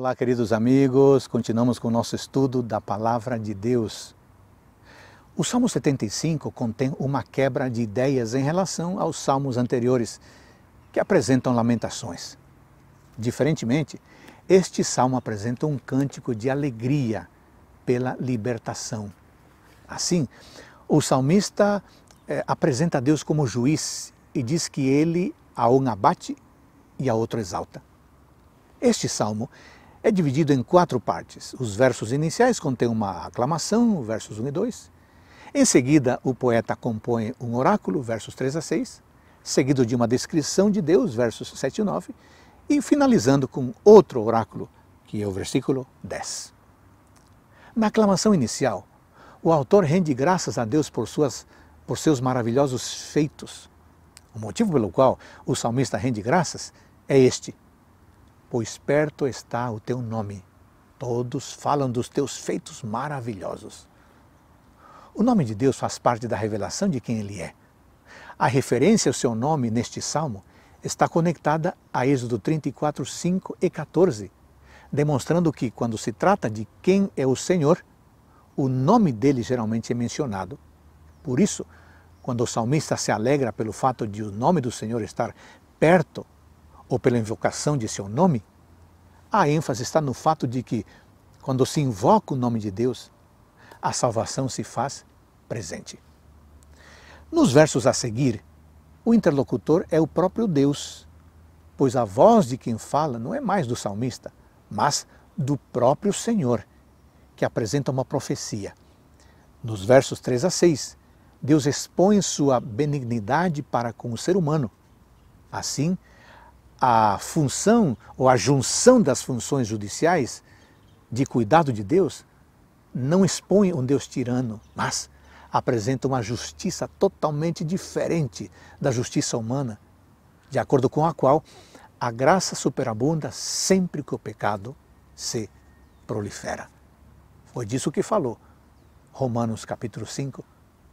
Olá, queridos amigos, continuamos com o nosso estudo da Palavra de Deus. O Salmo 75 contém uma quebra de ideias em relação aos salmos anteriores, que apresentam lamentações. Diferentemente, este salmo apresenta um cântico de alegria pela libertação. Assim, o salmista eh, apresenta a Deus como juiz e diz que ele a um abate e a outro exalta. Este salmo é dividido em quatro partes. Os versos iniciais contêm uma aclamação, versos 1 e 2. Em seguida, o poeta compõe um oráculo, versos 3 a 6, seguido de uma descrição de Deus, versos 7 e 9, e finalizando com outro oráculo, que é o versículo 10. Na aclamação inicial, o autor rende graças a Deus por, suas, por seus maravilhosos feitos. O motivo pelo qual o salmista rende graças é este: pois perto está o teu nome. Todos falam dos teus feitos maravilhosos. O nome de Deus faz parte da revelação de quem Ele é. A referência ao seu nome neste salmo está conectada a Êxodo 34, 5 e 14, demonstrando que, quando se trata de quem é o Senhor, o nome dele geralmente é mencionado. Por isso, quando o salmista se alegra pelo fato de o nome do Senhor estar perto ou pela invocação de seu nome, a ênfase está no fato de que, quando se invoca o nome de Deus, a salvação se faz presente. Nos versos a seguir, o interlocutor é o próprio Deus, pois a voz de quem fala não é mais do salmista, mas do próprio Senhor, que apresenta uma profecia. Nos versos 3 a 6, Deus expõe sua benignidade para com o ser humano. Assim, a função ou a junção das funções judiciais de cuidado de Deus não expõe um Deus tirano, mas apresenta uma justiça totalmente diferente da justiça humana, de acordo com a qual a graça superabunda sempre que o pecado se prolifera. Foi disso que falou Romanos capítulo 5,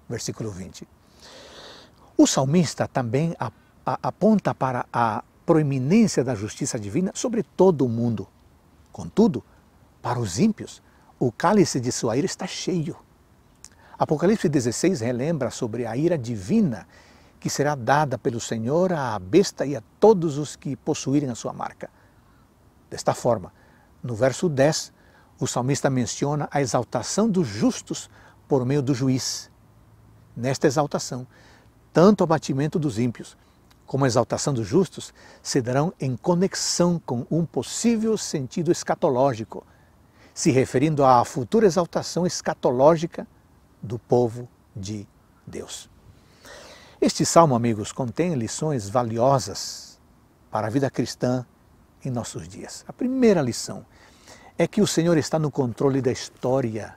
versículo 20. O salmista também aponta para a proeminência da justiça divina sobre todo o mundo. Contudo, para os ímpios, o cálice de sua ira está cheio. Apocalipse 16 relembra sobre a ira divina que será dada pelo Senhor à besta e a todos os que possuírem a sua marca. Desta forma, no verso 10, o salmista menciona a exaltação dos justos por meio do juiz. Nesta exaltação, tanto o abatimento dos ímpios como a exaltação dos justos, se darão em conexão com um possível sentido escatológico, se referindo à futura exaltação escatológica do povo de Deus. Este salmo, amigos, contém lições valiosas para a vida cristã em nossos dias. A primeira lição é que o Senhor está no controle da história,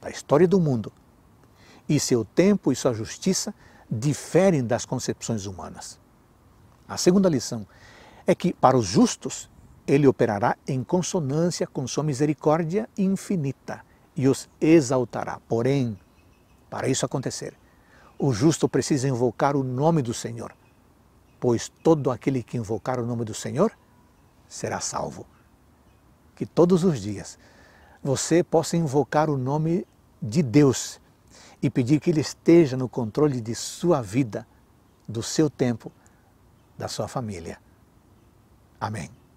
da história do mundo, e seu tempo e sua justiça diferem das concepções humanas. A segunda lição é que, para os justos, ele operará em consonância com sua misericórdia infinita e os exaltará. Porém, para isso acontecer, o justo precisa invocar o nome do Senhor, pois todo aquele que invocar o nome do Senhor será salvo. Que todos os dias você possa invocar o nome de Deus e pedir que Ele esteja no controle de sua vida, do seu tempo, da sua família. Amém.